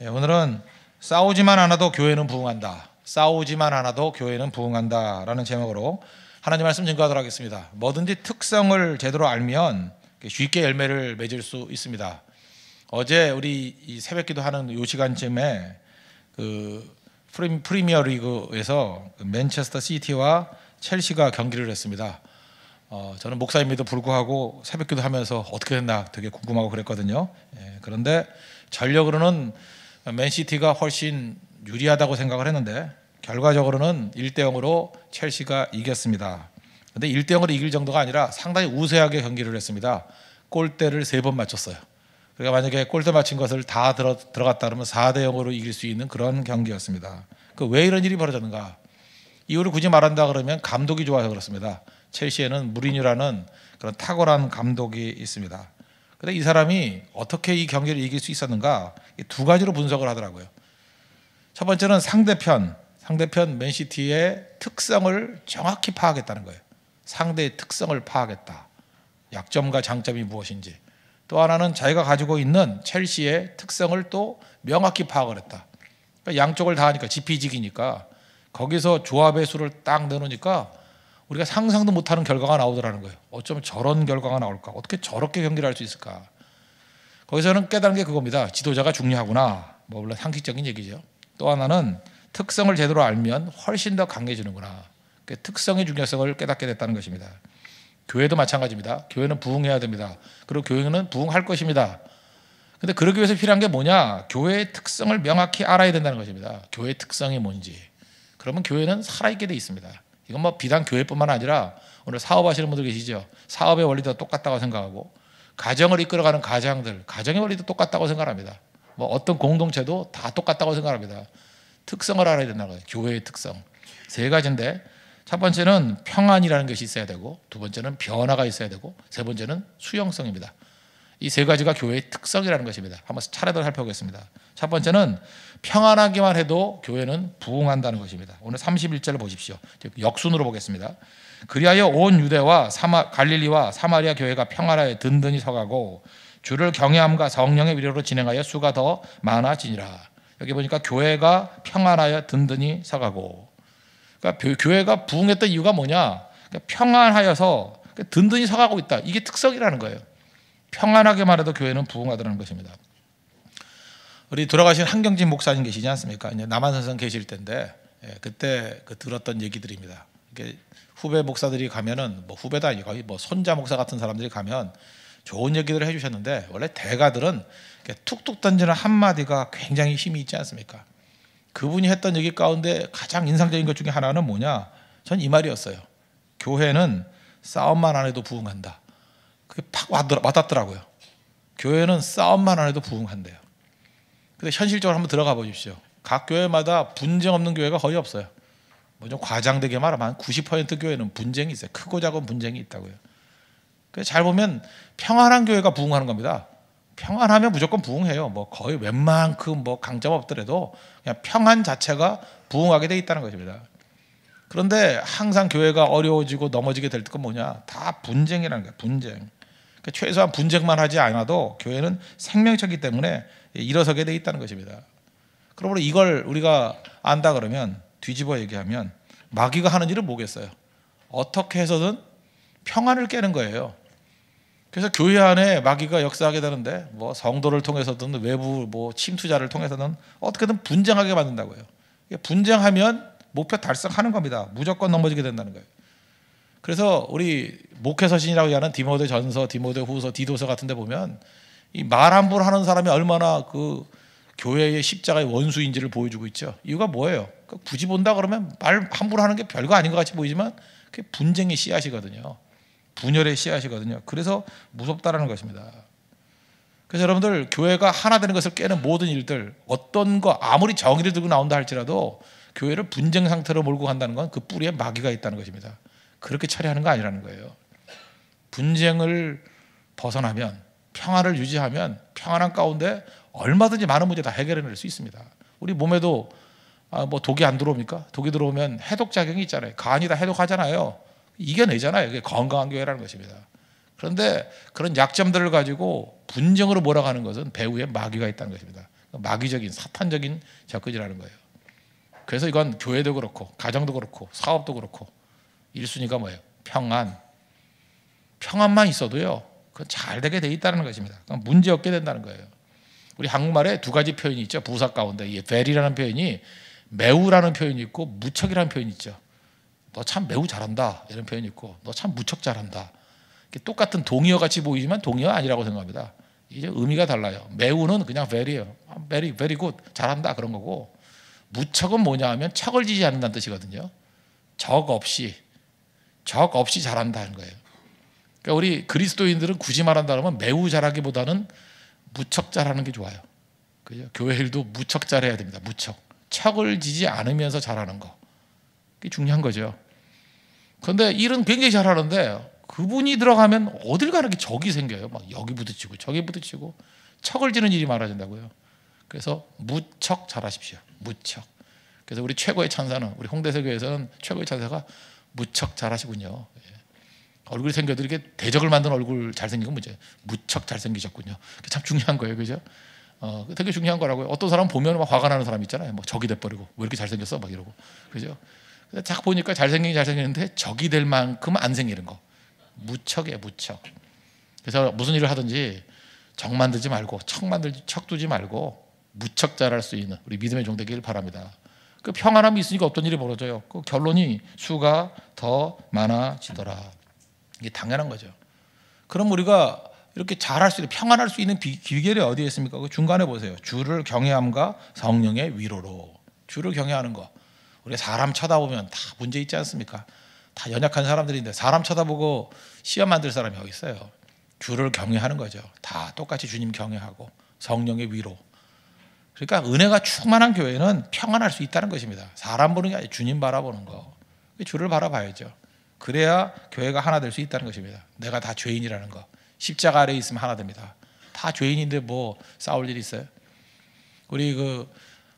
예, 오늘은 싸우지만 않아도 교회는 부흥한다. 싸우지만 않아도 교회는 부흥한다라는 제목으로 하나님 말씀 증거하도록 하겠습니다. 뭐든지 특성을 제대로 알면 쉽게 열매를 맺을 수 있습니다. 어제 우리 새벽기도 하는 이 시간쯤에 그 프리미어 리그에서 그 맨체스터 시티와 첼시가 경기를 했습니다. 어, 저는 목사임에도 불구하고 새벽기도 하면서 어떻게 됐나 되게 궁금하고 그랬거든요. 예, 그런데 전력으로는 맨시티가 훨씬 유리하다고 생각을 했는데 결과적으로는 1대 0으로 첼시가 이겼습니다. 근데 1대 0으로 이길 정도가 아니라 상당히 우세하게 경기를 했습니다. 골대를 세 번 맞췄어요. 그러니까 만약에 골대 맞힌 것을 다 들어, 들어갔다 그러면 4대 0으로 이길 수 있는 그런 경기였습니다. 그 왜 이런 일이 벌어졌는가? 이유를 굳이 말한다 그러면 감독이 좋아서 그렇습니다. 첼시에는 무리뉴라는 그런 탁월한 감독이 있습니다. 그래서 이 사람이 어떻게 이 경기를 이길 수 있었는가 두 가지로 분석을 하더라고요. 첫 번째는 상대편, 상대편 맨시티의 특성을 정확히 파악했다는 거예요. 상대의 특성을 파악했다. 약점과 장점이 무엇인지. 또 하나는 자기가 가지고 있는 첼시의 특성을 또 명확히 파악을 했다. 그러니까 양쪽을 다 하니까 지피지기니까 거기서 조합의 수를 딱 넣으니까 우리가 상상도 못하는 결과가 나오더라는 거예요. 어쩌면 저런 결과가 나올까? 어떻게 저렇게 경기를 할 수 있을까? 거기서는 깨달은 게 그겁니다. 지도자가 중요하구나. 뭐 물론 상식적인 얘기죠. 또 하나는 특성을 제대로 알면 훨씬 더 강해지는구나. 그 특성의 중요성을 깨닫게 됐다는 것입니다. 교회도 마찬가지입니다. 교회는 부흥해야 됩니다. 그리고 교회는 부흥할 것입니다. 근데 그러기 위해서 필요한 게 뭐냐? 교회의 특성을 명확히 알아야 된다는 것입니다. 교회의 특성이 뭔지. 그러면 교회는 살아있게 돼 있습니다. 이건 뭐 비단 교회뿐만 아니라 오늘 사업하시는 분들 계시죠. 사업의 원리도 똑같다고 생각하고 가정을 이끌어가는 가장들 가정의 원리도 똑같다고 생각합니다. 뭐 어떤 공동체도 다 똑같다고 생각합니다. 특성을 알아야 된다는 거예요. 교회의 특성 세 가지인데 첫 번째는 평안이라는 것이 있어야 되고 두 번째는 변화가 있어야 되고 세 번째는 수용성입니다. 이세 가지가 교회의 특성이라는 것입니다. 한번 차례대로 살펴보겠습니다. 첫 번째는 평안하기만 해도 교회는 부흥한다는 것입니다. 오늘 31절을 보십시오. 역순으로 보겠습니다. 그리하여 온 유대와 사마, 갈릴리와 사마리아 교회가 평안하여 든든히 서가고 주를 경외함과 성령의 위로로 진행하여 수가 더 많아지니라. 여기 보니까 교회가 평안하여 든든히 서가고 그러니까 교회가 부흥했던 이유가 뭐냐? 그러니까 평안하여서 든든히 서가고 있다. 이게 특성이라는 거예요. 평안하게 말해도 교회는 부흥하더라는 것입니다. 우리 돌아가신 한경진 목사님 계시지 않습니까? 이제 남한 선생 계실 때데 예, 그때 그 들었던 얘기들입니다. 이게 후배 목사들이 가면은 뭐 후배도 아니고 뭐 손자 목사 같은 사람들이 가면 좋은 얘기들을 해주셨는데 원래 대가들은 툭툭 던지는 한마디가 굉장히 힘이 있지 않습니까? 그분이 했던 얘기 가운데 가장 인상적인 것 중에 하나는 뭐냐? 전 이 말이었어요. 교회는 싸움만 안 해도 부흥한다. 그게 팍 와닿더라고요. 교회는 싸움만 안 해도 부흥한대요. 근데 현실적으로 한번 들어가 보십시오. 각 교회마다 분쟁 없는 교회가 거의 없어요. 뭐좀 과장되게 말하면 90% 교회는 분쟁이 있어요. 크고 작은 분쟁이 있다고요. 잘 보면 평안한 교회가 부흥하는 겁니다. 평안하면 무조건 부흥해요. 뭐 거의 웬만큼 뭐 강점 없더라도 그냥 평안 자체가 부흥하게 돼 있다는 것입니다. 그런데 항상 교회가 어려워지고 넘어지게 될건 뭐냐? 다 분쟁이라는 거야. 분쟁. 그러니까 최소한 분쟁만 하지 않아도 교회는 생명체이기 때문에 일어서게 돼 있다는 것입니다. 그러므로 이걸 우리가 안다 그러면 뒤집어 얘기하면 마귀가 하는 일은 뭐겠어요? 어떻게 해서든 평안을 깨는 거예요. 그래서 교회 안에 마귀가 역사하게 되는데 뭐 성도를 통해서든 외부 뭐 침투자를 통해서든 어떻게든 분쟁하게 만든다고요. 분쟁하면 목표 달성하는 겁니다. 무조건 넘어지게 된다는 거예요. 그래서 우리 목회서신이라고 하는 디모데 전서, 디모데 후서, 디도서 같은 데 보면 이 말 함부로 하는 사람이 얼마나 그 교회의 십자가의 원수인지를 보여주고 있죠. 이유가 뭐예요? 그러니까 굳이 본다 그러면 말 함부로 하는 게 별거 아닌 것 같이 보이지만 그게 분쟁의 씨앗이거든요. 분열의 씨앗이거든요. 그래서 무섭다라는 것입니다. 그래서 여러분들 교회가 하나 되는 것을 깨는 모든 일들 어떤 거 아무리 정의를 들고 나온다 할지라도 교회를 분쟁 상태로 몰고 간다는 건 그 뿌리에 마귀가 있다는 것입니다. 그렇게 처리하는 거 아니라는 거예요. 분쟁을 벗어나면 평화를 유지하면 평안한 가운데 얼마든지 많은 문제 다 해결해낼 수 있습니다. 우리 몸에도 아, 뭐 독이 안 들어옵니까? 독이 들어오면 해독 작용이 있잖아요. 간이 다 해독하잖아요. 이겨내잖아요. 이게 건강한 교회라는 것입니다. 그런데 그런 약점들을 가지고 분쟁으로 몰아가는 것은 배후에 마귀가 있다는 것입니다. 마귀적인 사탄적인 접근이라는 거예요. 그래서 이건 교회도 그렇고 가정도 그렇고 사업도 그렇고 1순위가 뭐예요? 평안. 평안만 있어도요. 그건 잘 되게 돼 있다는 것입니다. 문제 없게 된다는 거예요. 우리 한국말에 두 가지 표현이 있죠. 부사 가운데 이 very라는 표현이 매우라는 표현이 있고 무척이라는 표현이 있죠. 너 참 매우 잘한다 이런 표현이 있고 너 참 무척 잘한다. 똑같은 동의어 같이 보이지만 동의어 아니라고 생각합니다. 이제 의미가 달라요. 매우는 그냥 very예요. 아, very, very good 잘한다 그런 거고 무척은 뭐냐 하면 척을 지지 않는다는 뜻이거든요. 적 없이 적 없이 잘한다는 거예요. 그러니까 우리 그리스도인들은 굳이 말한다면 매우 잘하기보다는 무척 잘하는 게 좋아요. 그죠? 교회 일도 무척 잘해야 됩니다. 무척 척을 지지 않으면서 잘하는 거 그게 중요한 거죠. 그런데 일은 굉장히 잘하는데 그분이 들어가면 어딜 가는 게 적이 생겨요. 막 여기 부딪히고 저기 부딪히고 척을 지는 일이 많아진다고요. 그래서 무척 잘하십시오. 무척. 그래서 우리 최고의 찬사는 우리 홍대세교에서는 최고의 찬사가 무척 잘하시군요. 예. 얼굴 생겨도 이렇게 대적을 만든 얼굴 잘생긴 건 문제예요. 무척 잘생기셨군요. 그게 참 중요한 거예요. 그죠? 어, 되게 중요한 거라고요. 어떤 사람 보면 막 화가 나는 사람 있잖아요. 뭐 적이 돼버리고 왜 이렇게 잘생겼어? 막 이러고. 그죠? 근데 딱 보니까 잘생긴 잘생기는데 적이 될 만큼 안 생기는 거. 무척이에 무척. 그래서 무슨 일을 하든지 정 만들지 말고 척 만들지 척 두지 말고 무척 잘할 수 있는 우리 믿음의 종 되기를 바랍니다. 그 평안함이 있으니까 어떤 일이 벌어져요. 그 결론이 수가 더 많아지더라. 이게 당연한 거죠. 그럼 우리가 이렇게 잘할 수 있는 평안할 수 있는 비결이 어디에 있습니까? 그 중간에 보세요. 주를 경외함과 성령의 위로로 주를 경외하는 거. 우리 사람 쳐다보면 다 문제 있지 않습니까? 다 연약한 사람들인데 사람 쳐다보고 시험 만들 사람이 어디 있어요? 주를 경외하는 거죠. 다 똑같이 주님 경외하고 성령의 위로 그러니까 은혜가 충만한 교회는 평안할 수 있다는 것입니다. 사람 보는 게 아니라 주님 바라보는 거. 주를 바라봐야죠. 그래야 교회가 하나 될 수 있다는 것입니다. 내가 다 죄인이라는 거. 십자가 아래 있으면 하나 됩니다. 다 죄인인데 뭐 싸울 일 있어요? 우리 그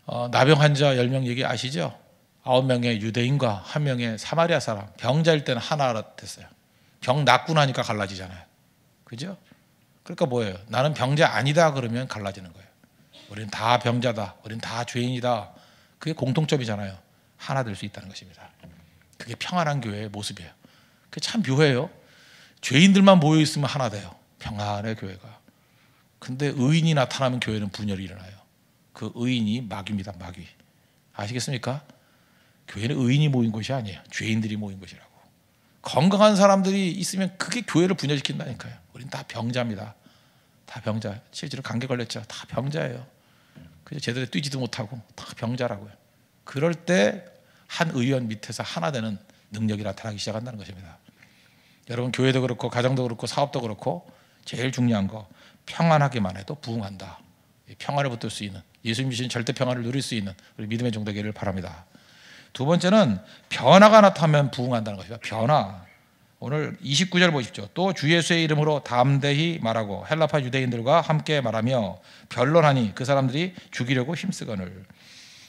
어, 나병 환자 10명 얘기 아시죠? 9명의 유대인과 1명의 사마리아 사람. 병자일 때는 하나 됐어요. 병 낫고 나니까 갈라지잖아요. 그죠? 그러니까 뭐예요? 나는 병자 아니다 그러면 갈라지는 거예요. 우리는 다 병자다. 우리는 다 죄인이다. 그게 공통점이잖아요. 하나 될 수 있다는 것입니다. 그게 평안한 교회의 모습이에요. 그게 참 묘해요. 죄인들만 모여 있으면 하나 돼요. 평안의 교회가. 근데 의인이 나타나면 교회는 분열이 일어나요. 그 의인이 마귀입니다. 마귀. 아시겠습니까? 교회는 의인이 모인 것이 아니에요. 죄인들이 모인 것이라고. 건강한 사람들이 있으면 그게 교회를 분열시킨다니까요. 우린 다 병자입니다. 다 병자. 실제로 감기 걸렸죠. 다 병자예요. 그저 제대로 뛰지도 못하고 다 병자라고요. 그럴 때 한 의원 밑에서 하나 되는 능력이 나타나기 시작한다는 것입니다. 여러분 교회도 그렇고 가정도 그렇고 사업도 그렇고 제일 중요한 거 평안하기만 해도 부흥한다. 평안을 붙들 수 있는 예수님 주신 절대 평안을 누릴 수 있는 우리 믿음의 종되기를 바랍니다. 두 번째는 변화가 나타나면 부흥한다는 것입니다. 변화. 오늘 29절 보십시오. 또 주 예수의 이름으로 담대히 말하고 헬라파 유대인들과 함께 말하며 변론하니 그 사람들이 죽이려고 힘쓰거늘.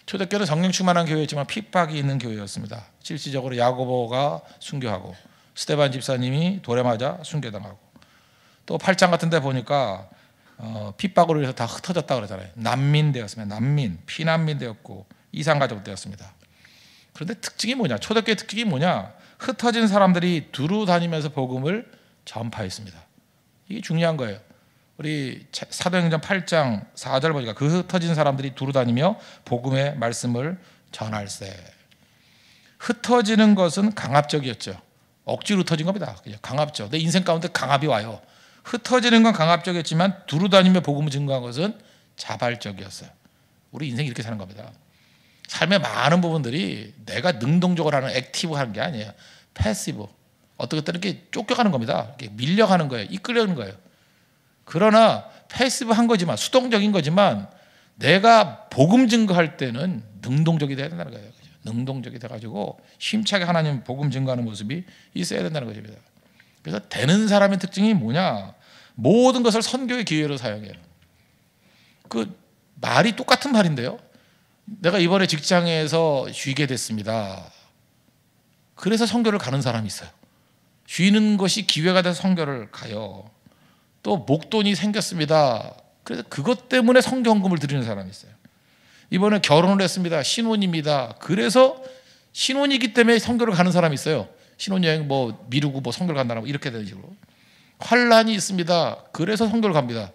초대교는 성령 충만한 교회였지만 핍박이 있는 교회였습니다. 실질적으로 야고보가 순교하고 스테반 집사님이 돌에 맞아 순교당하고 또 8장 같은 데 보니까 어, 핍박으로 인해서 다 흩어졌다 그러잖아요. 난민 되었습니다. 난민, 피난민 되었고 이상 가족 되었습니다. 그런데 특징이 뭐냐? 초대교회 특징이 뭐냐? 흩어진 사람들이 두루 다니면서 복음을 전파했습니다. 이게 중요한 거예요. 우리 사도행전 8장 4절 보니까 그 흩어진 사람들이 두루 다니며 복음의 말씀을 전할세. 흩어지는 것은 강압적이었죠. 억지로 흩어진 겁니다. 그냥 강압적. 내 인생 가운데 강압이 와요. 흩어지는 건 강압적이었지만 두루 다니며 복음을 증거한 것은 자발적이었어요. 우리 인생 이렇게 사는 겁니다. 삶의 많은 부분들이 내가 능동적으로 하는 액티브 하는 게 아니에요. 패시브. 어떻게 때는 이렇게 쫓겨가는 겁니다. 이렇게 밀려가는 거예요. 이끌려는 거예요. 그러나 패시브한 거지만 수동적인 거지만 내가 복음 증거할 때는 능동적이 돼야 된다는 거예요. 그죠? 능동적이 돼가지고 힘차게 하나님 복음 증거하는 모습이 있어야 된다는 것입니다. 그래서 되는 사람의 특징이 뭐냐? 모든 것을 선교의 기회로 사용해요. 그 말이 똑같은 말인데요. 내가 이번에 직장에서 쉬게 됐습니다. 그래서 성교를 가는 사람이 있어요. 쉬는 것이 기회가 돼서 선교를 가요. 또 목돈이 생겼습니다. 그래서 그것 때문에 성경금을 드리는 사람이 있어요. 이번에 결혼을 했습니다. 신혼입니다. 그래서 신혼이기 때문에 성교를 가는 사람이 있어요. 신혼여행 뭐 미루고 뭐 성교를 간다라고 뭐 이렇게 되는 식으로. 환란이 있습니다. 그래서 성교를 갑니다.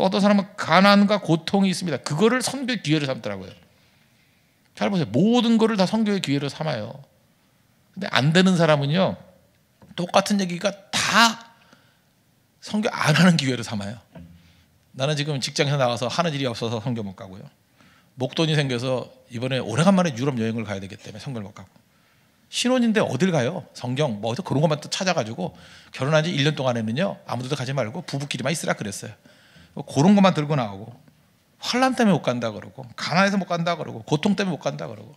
또 어떤 사람은 가난과 고통이 있습니다. 그거를 선교의 기회로 삼더라고요. 잘 보세요. 모든 거를 다 선교의 기회로 삼아요. 근데 안 되는 사람은요. 똑같은 얘기가 다 선교 안 하는 기회로 삼아요. 나는 지금 직장에서 나가서 하는 일이 없어서 선교 못 가고요. 목돈이 생겨서 이번에 오래간만에 유럽 여행을 가야 되기 때문에 선교를 못 가고. 신혼인데 어딜 가요? 성경 뭐 그런 것만 또 찾아가지고 결혼한 지 1년 동안에는요 아무데도 가지 말고 부부끼리만 있으라 그랬어요. 뭐 그런 것만 들고 나오고 환란 때문에 못 간다 그러고 가난해서 못 간다 그러고 고통 때문에 못 간다 그러고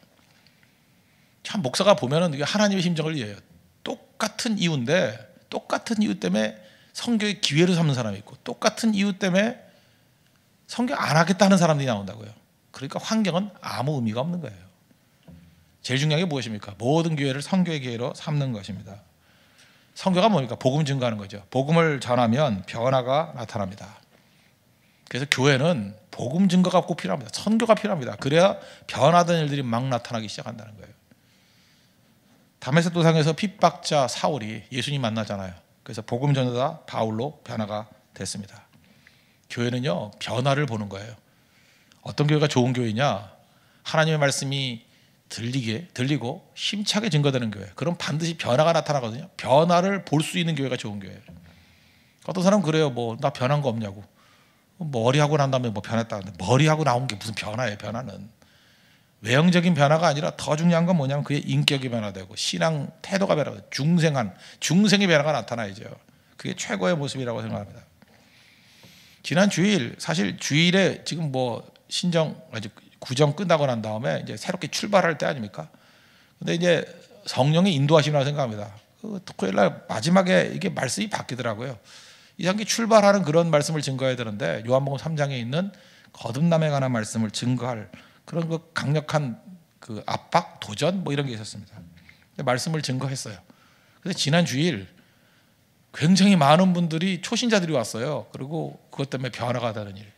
참 목사가 보면은 이게 하나님의 심정을 이해해요. 똑같은 이유인데 똑같은 이유 때문에 성교의 기회를 삼는 사람이 있고 똑같은 이유 때문에 성교 안 하겠다는 하 사람들이 나온다고요. 그러니까 환경은 아무 의미가 없는 거예요. 제일 중요한 게 무엇입니까? 모든 교회를 성교의 기회로 삼는 것입니다. 성교가 뭡니까? 복음 증가하는 거죠. 복음을 전하면 변화가 나타납니다. 그래서 교회는 복음 증거가 꼭 필요합니다. 선교가 필요합니다. 그래야 변화된 일들이 막 나타나기 시작한다는 거예요. 다메섹 도상에서 핍박자 사울이 예수님 만나잖아요. 그래서 복음 전자 바울로 변화가 됐습니다. 교회는요 변화를 보는 거예요. 어떤 교회가 좋은 교회냐? 하나님의 말씀이 들리게 들리고 힘차게 증거되는 교회. 그럼 반드시 변화가 나타나거든요. 변화를 볼 수 있는 교회가 좋은 교회예요. 어떤 사람 그래요. 뭐 나 변한 거 없냐고. 뭐 머리하고 난 다음에 뭐 변했다는데 머리하고 나온 게 무슨 변화예요 변화는 외형적인 변화가 아니라 더 중요한 건 뭐냐면 그의 인격이 변화되고 신앙 태도가 변화되고 중생한 중생의 변화가 나타나야죠 그게 최고의 모습이라고 생각합니다 지난 주일 사실 주일에 지금 뭐 신정 아직 구정 끝나고 난 다음에 이제 새롭게 출발할 때 아닙니까 근데 이제 성령이인도하시이라고 생각합니다 그 토요일 날 마지막에 이게 말씀이 바뀌더라고요 이 장기 출발하는 그런 말씀을 증거해야 되는데 요한복음 3장에 있는 거듭남에 관한 말씀을 증거할 그런 그 강력한 그 압박, 도전 뭐 이런 게 있었습니다. 말씀을 증거했어요. 근데 지난 주일 굉장히 많은 분들이 초신자들이 왔어요. 그리고 그것 때문에 변화가 다는 일.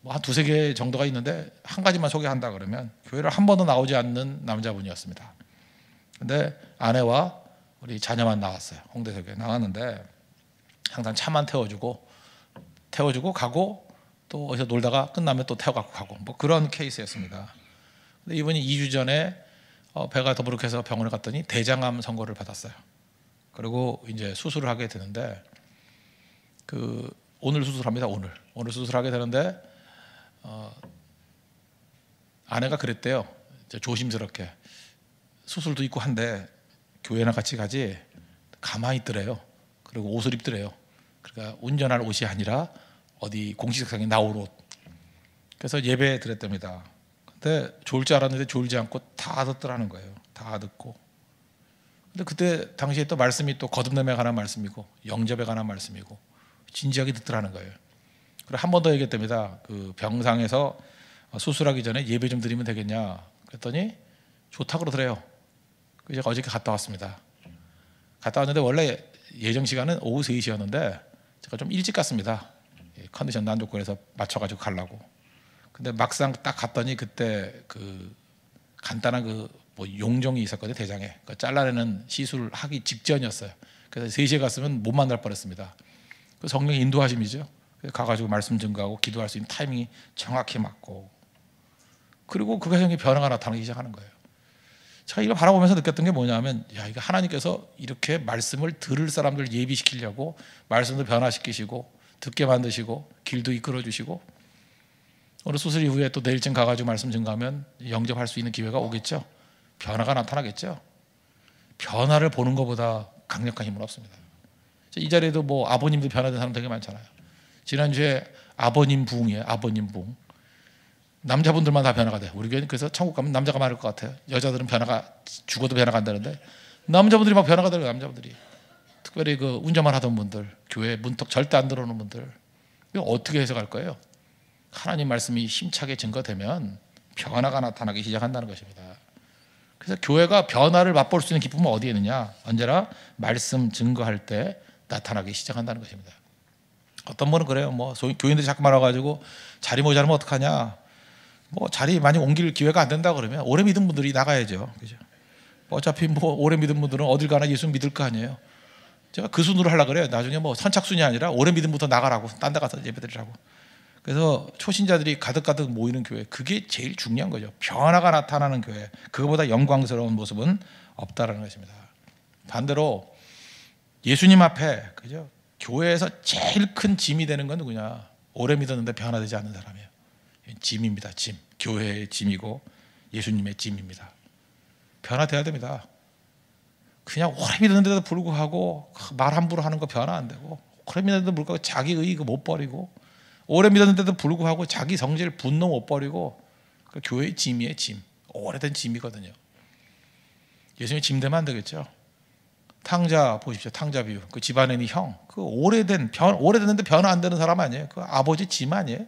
뭐 한 두세 개 정도가 있는데 한 가지만 소개한다 그러면 교회를 한 번도 나오지 않는 남자분이었습니다. 근데 아내와 우리 자녀만 나왔어요. 홍대석에 나왔는데 항상 차만 태워주고 태워주고 가고 또 어디서 놀다가 끝나면 또 태워갖고 가고 뭐 그런 케이스였습니다. 근데 이분이 2주 전에 어, 배가 더부룩해서 병원을 갔더니 대장암 선고를 받았어요. 그리고 이제 수술을 하게 되는데 그 오늘 수술합니다. 오늘 오늘 수술하게 되는데 어, 아내가 그랬대요. 이제 조심스럽게 수술도 있고 한데 교회나 같이 가지 가만히 있더래요. 그리고 옷을 입더래요. 그러니까 운전할 옷이 아니라 어디 공식상에 나온 옷. 그래서 예배 드렸답니다. 근데 좋을 줄 알았는데 졸지 않고 다 듣더라는 거예요. 다 듣고. 근데 그때 당시에 또 말씀이 또 거듭남에 관한 말씀이고 영접에 관한 말씀이고 진지하게 듣더라는 거예요. 그리고 한번 더 얘기했답니다. 그 병상에서 수술하기 전에 예배 좀 드리면 되겠냐? 그랬더니 좋다 그러더래요. 그래서 어저께 갔다 왔습니다. 갔다 왔는데 원래 예정 시간은 오후 3시였는데 제가 좀 일찍 갔습니다. 예, 컨디션 난조건에서 맞춰가지고 가려고. 근데 막상 딱 갔더니 그때 그 간단한 그뭐 용종이 있었거든요 대장에 그 잘라내는 시술을 하기 직전이었어요. 그래서 3시에 갔으면 못 만날 뻔했습니다. 그 성령의 인도하심이죠. 가가지고 말씀 증거하고 기도할 수 있는 타이밍이 정확히 맞고 그리고 그과정에 변화가 나타나기 시작하는 거예요. 제가 이걸 바라보면서 느꼈던 게 뭐냐면 야 이거 하나님께서 이렇게 말씀을 들을 사람들 예비시키려고 말씀도 변화시키시고 듣게 만드시고 길도 이끌어 주시고 오늘 수술 이후에 또 내일쯤 가가지고 말씀 증가하면 영접할 수 있는 기회가 오겠죠. 변화가 나타나겠죠. 변화를 보는 것보다 강력한 힘은 없습니다. 이 자리에도 뭐 아버님도 변화된 사람 되게 많잖아요. 지난주에 아버님 부흥이에요. 아버님 부흥. 남자분들만 다 변화가 돼 우리 교회는 그래서 천국 가면 남자가 많을 것 같아요. 여자들은 변화가 죽어도 변화가 안 되는데 남자분들이 막 변화가 돼요. 남자분들이 특별히 그 운전만 하던 분들, 교회 문턱 절대 안 들어오는 분들 이거 어떻게 해석할 거예요? 하나님 말씀이 힘차게 증거되면 변화가 나타나기 시작한다는 것입니다. 그래서 교회가 변화를 맛볼 수 있는 기쁨은 어디에 있느냐? 언제나 말씀 증거할 때 나타나기 시작한다는 것입니다. 어떤 분은 그래요. 뭐 교인들이 자꾸 말아가지고 자리 모자르면 어떡하냐? 뭐 자리 많이 옮길 기회가 안 된다 그러면 오래 믿은 분들이 나가야죠. 그죠? 뭐 어차피 뭐 오래 믿은 분들은 어딜 가나 예수 믿을 거 아니에요. 제가 그 순으로 하려 그래요. 나중에 뭐 선착순이 아니라 오래 믿음부터 나가라고 딴 데 가서 예배드리라고. 그래서 초신자들이 가득가득 모이는 교회 그게 제일 중요한 거죠. 변화가 나타나는 교회 그거보다 영광스러운 모습은 없다라는 것입니다. 반대로 예수님 앞에 그죠? 교회에서 제일 큰 짐이 되는 건 누구냐? 오래 믿었는데 변화되지 않는 사람이에요. 짐입니다. 짐. 교회의 짐이고 예수님의 짐입니다. 변화돼야 됩니다. 그냥 오래 믿는데도 었 불구하고 말 함부로 하는 거 변화 안 되고 오래 믿는데도 불구하고 자기 의의가 못 버리고 오래 믿었는데도 불구하고 자기 성질 분노 못 버리고 그 교회의 짐이에요 짐 오래된 짐이거든요 예수님의 짐 되면 안 되겠죠 탕자 보십시오 탕자 비유 그 집안에 있는 형그 오래된 변 오래됐는데 변화 안 되는 사람 아니에요 그 아버지 짐 아니에요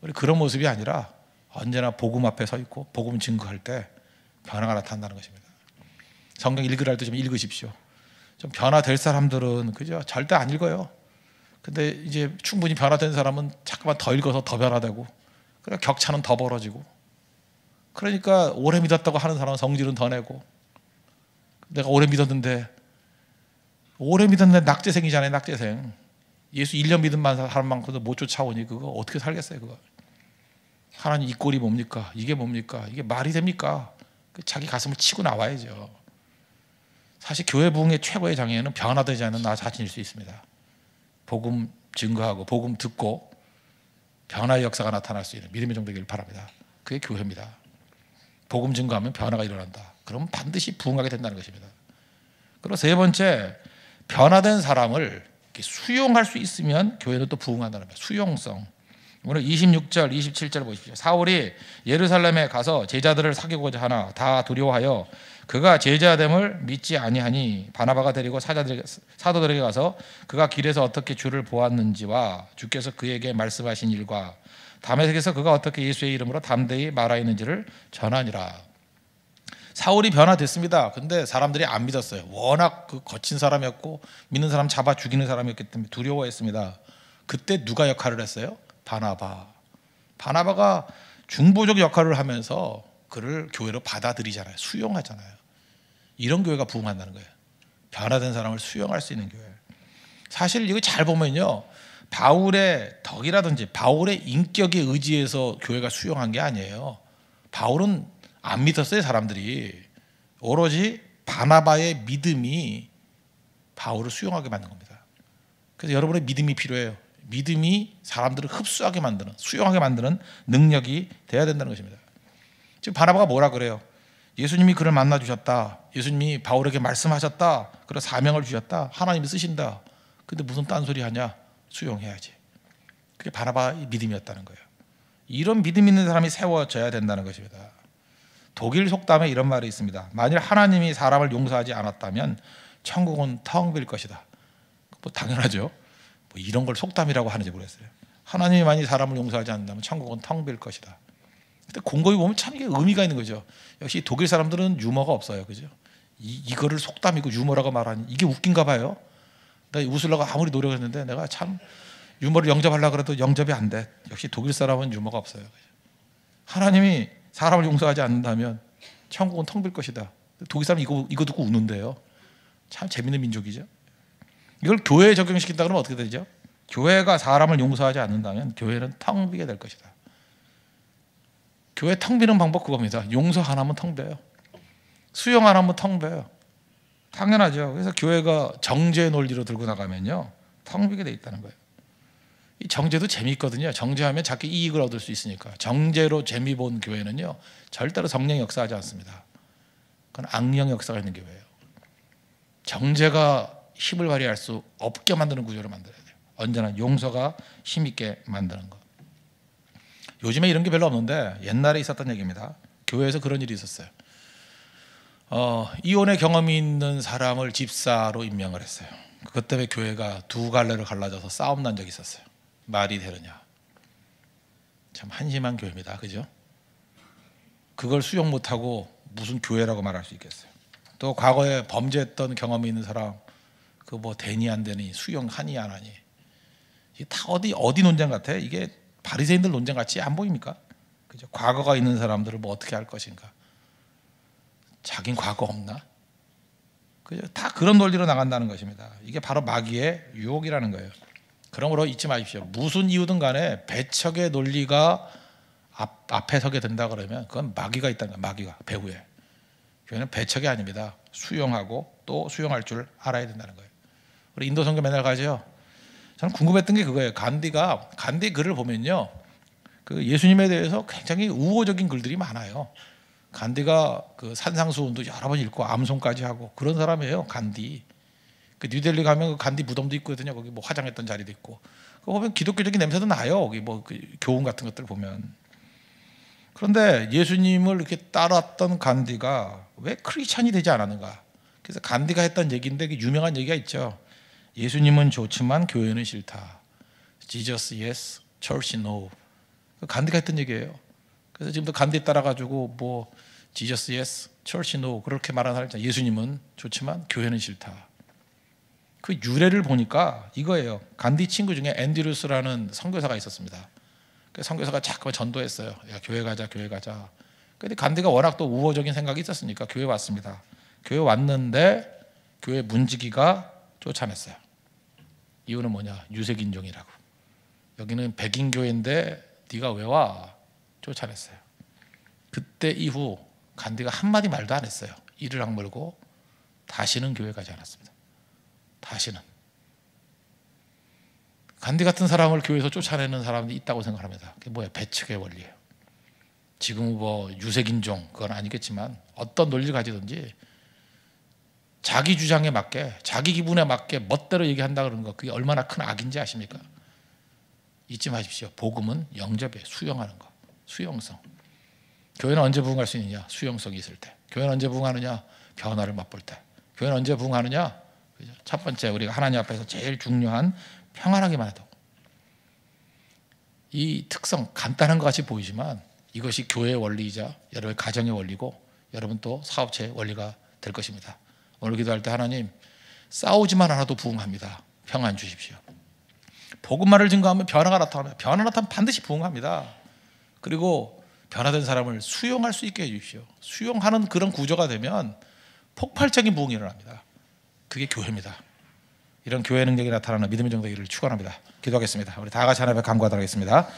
우리 그런 모습이 아니라 언제나 복음 앞에 서 있고 복음 증거할 때 변화가 나타난다는 것입니다. 성경 읽으라 때좀 읽으십시오. 좀 변화될 사람들은 그죠? 절대 안 읽어요. 근데 이제 충분히 변화된 사람은 잠깐만 더 읽어서 더 변화되고 그래 격차는 더 벌어지고 그러니까 오래 믿었다고 하는 사람은 성질은 더 내고 내가 오래 믿었는데 오래 믿었는데 낙제생이잖아요 낙제생 예수 1년 믿은 사람만큼도 못 쫓아오니 그거 어떻게 살겠어요 그거 하나님 이 꼴이 뭡니까? 이게 뭡니까? 이게 말이 됩니까? 그 자기 가슴을 치고 나와야죠. 사실 교회 부흥의 최고의 장애는 변화되지 않은 나 자신일 수 있습니다. 복음 증거하고 복음 듣고 변화의 역사가 나타날 수 있는 믿음의 정도길 바랍니다. 그게 교회입니다. 복음 증거하면 변화가 일어난다. 그럼 반드시 부흥하게 된다는 것입니다. 그리고 세 번째 변화된 사람을 수용할 수 있으면 교회는 또 부흥한다는 거예요. 수용성. 오늘 26절, 27절 보십시오. 사울이 예루살렘에 가서 제자들을 사귀고자 하나 다 두려워하여 그가 제자됨을 믿지 아니하니 바나바가 데리고 사자들, 사도들에게 가서 그가 길에서 어떻게 주를 보았는지와 주께서 그에게 말씀하신 일과 담에색에서 그가 어떻게 예수의 이름으로 담대히 말하였는지를 전하니라. 사울이 변화됐습니다. 근데 사람들이 안 믿었어요. 워낙 그 거친 사람이었고 믿는 사람 잡아 죽이는 사람이었기 때문에 두려워했습니다. 그때 누가 역할을 했어요? 바나바. 바나바가 중보적 역할을 하면서 그를 교회로 받아들이잖아요. 수용하잖아요. 이런 교회가 부흥한다는 거예요. 변화된 사람을 수용할 수 있는 교회. 사실 이거 잘 보면요. 바울의 덕이라든지 바울의 인격에 의지해서 교회가 수용한 게 아니에요. 바울은 안 믿었어요, 사람들이. 오로지 바나바의 믿음이 바울을 수용하게 만든 겁니다. 그래서 여러분의 믿음이 필요해요. 믿음이 사람들을 흡수하게 만드는 수용하게 만드는 능력이 돼야 된다는 것입니다. 지금 바나바가 뭐라 그래요? 예수님이 그를 만나 주셨다. 예수님이 바울에게 말씀하셨다. 그런 사명을 주셨다. 하나님이 쓰신다. 근데 무슨 딴소리 하냐? 수용해야지. 그게 바나바의 믿음이었다는 거예요. 이런 믿음 있는 사람이 세워져야 된다는 것입니다. 독일 속담에 이런 말이 있습니다. 만일 하나님이 사람을 용서하지 않았다면 천국은 텅빌 것이다. 뭐 당연하죠. 이런 걸 속담이라고 하는지 모르겠어요. 하나님이 만이 사람을 용서하지 않는다면 천국은 텅 빌 것이다. 근데 공고히 보면 참 이게 의미가 있는 거죠. 역시 독일 사람들은 유머가 없어요. 그죠? 이, 이거를 속담이고 유머라고 말하니 이게 웃긴가 봐요. 내가 웃으려고 아무리 노력했는데 내가 참 유머를 영접하려고 그래도 영접이 안 돼. 역시 독일 사람은 유머가 없어요. 그죠? 하나님이 사람을 용서하지 않는다면 천국은 텅 빌 것이다. 독일 사람 이거 이거 듣고 우는데요. 참 재밌는 민족이죠. 이걸 교회에 적용시킨다 그러면 어떻게 되죠? 교회가 사람을 용서하지 않는다면 교회는 텅 비게 될 것이다. 교회 텅 비는 방법 그겁니다. 용서 안 하면 텅 비요. 수용 안 하면 텅 비요. 당연하죠. 그래서 교회가 정죄 논리로 들고 나가면요. 텅 비게 돼 있다는 거예요. 이 정제도 재미있거든요. 정제하면 자기 이익을 얻을 수 있으니까. 정제로 재미 본 교회는요. 절대로 성령 역사하지 않습니다. 그건 악령 역사가 있는 교회예요. 정제가 힘을 발휘할 수 없게 만드는 구조를 만들어야 돼요. 언제나 용서가 힘 있게 만드는 것. 요즘에 이런 게 별로 없는데 옛날에 있었던 얘기입니다. 교회에서 그런 일이 있었어요. 어, 이혼의 경험이 있는 사람을 집사로 임명을 했어요. 그것 때문에 교회가 두 갈래로 갈라져서 싸움 난 적이 있었어요. 말이 되느냐. 참 한심한 교회입니다. 그죠? 그걸 수용 못하고 무슨 교회라고 말할 수 있겠어요. 또 과거에 범죄했던 경험이 있는 사람 그뭐 되니 안 되니 수용 하니 안 하니 이게 다 어디 어디 논쟁 같아? 이게 바리새인들 논쟁 같지안 보입니까? 그죠? 과거가 있는 사람들을 뭐 어떻게 할 것인가? 자긴 과거 없나? 그죠? 다 그런 논리로 나간다는 것입니다. 이게 바로 마귀의 유혹이라는 거예요. 그러므로 잊지 마십시오. 무슨 이유든 간에 배척의 논리가 앞, 앞에 서게 된다 그러면 그건 마귀가 있다는 거예요. 마귀가 배후에. 교회는 배척이 아닙니다. 수용하고 또 수용할 줄 알아야 된다는 거예요. 우리 인도 선교 맨날 가죠. 저는 궁금했던 게 그거예요. 간디가 간디 글을 보면요, 그 예수님에 대해서 굉장히 우호적인 글들이 많아요. 간디가 그 산상수훈도 여러 번 읽고 암송까지 하고 그런 사람이에요. 간디. 그 뉴델리 가면 그 간디 무덤도 있거든요. 거기 뭐 화장했던 자리도 있고. 그 보면 기독교적인 냄새도 나요. 거기 뭐그 교훈 같은 것들 보면. 그런데 예수님을 이렇게 따랐던 간디가 왜 크리스찬이 되지 않았는가? 그래서 간디가 했던 얘기인데 유명한 얘기가 있죠. 예수님은 좋지만 교회는 싫다. Jesus yes, church no. 그 간디가 했던 얘기예요. 그래서 지금도 간디 따라가지고 뭐 Jesus yes, church no 그렇게 말하는 사람 있잖아요. 예수님은 좋지만 교회는 싫다. 그 유래를 보니까 이거예요. 간디 친구 중에 앤디루스라는 선교사가 있었습니다. 그 선교사가 자꾸 전도했어요. 야 교회 가자, 교회 가자. 근데 간디가 워낙 또 우호적인 생각이 있었으니까 교회 왔습니다. 교회 왔는데 교회 문지기가 쫓아냈어요. 이유는 뭐냐? 유색인종이라고. 여기는 백인교회인데 네가 왜 와? 쫓아냈어요. 그때 이후 간디가 한마디 말도 안 했어요. 이를 악물고 다시는 교회 가지 않았습니다. 다시는. 간디 같은 사람을 교회에서 쫓아내는 사람이 있다고 생각합니다. 그게 뭐야? 배척의 원리예요. 지금 뭐 유색인종 그건 아니겠지만 어떤 논리를 가지든지 자기 주장에 맞게 자기 기분에 맞게 멋대로 얘기한다 그런거 그게 얼마나 큰 악인지 아십니까? 잊지 마십시오. 복음은 영접에 수용하는 거. 수용성. 교회는 언제 부흥할 수 있느냐? 수용성이 있을 때. 교회는 언제 부흥하느냐? 변화를 맛볼 때. 교회는 언제 부흥하느냐? 그죠? 첫 번째 우리가 하나님 앞에서 제일 중요한 평안하게만 해도 이 특성 간단한 것 같이 보이지만 이것이 교회의 원리이자 여러분의 가정의 원리고 여러분 또 사업체의 원리가 될 것입니다. 오늘 기도할 때 하나님 싸우지만 않아도 부응합니다. 평안 주십시오. 복음말을 증거하면 변화가 나타나요. 변화 나타나면 반드시 부응합니다. 그리고 변화된 사람을 수용할 수 있게 해주십시오. 수용하는 그런 구조가 되면 폭발적인 부응이 일어납니다. 그게 교회입니다. 이런 교회 능력이 나타나는 믿음의 정도기를 축원합니다. 기도하겠습니다. 우리 다 같이 하나님께 간구하도록 하겠습니다.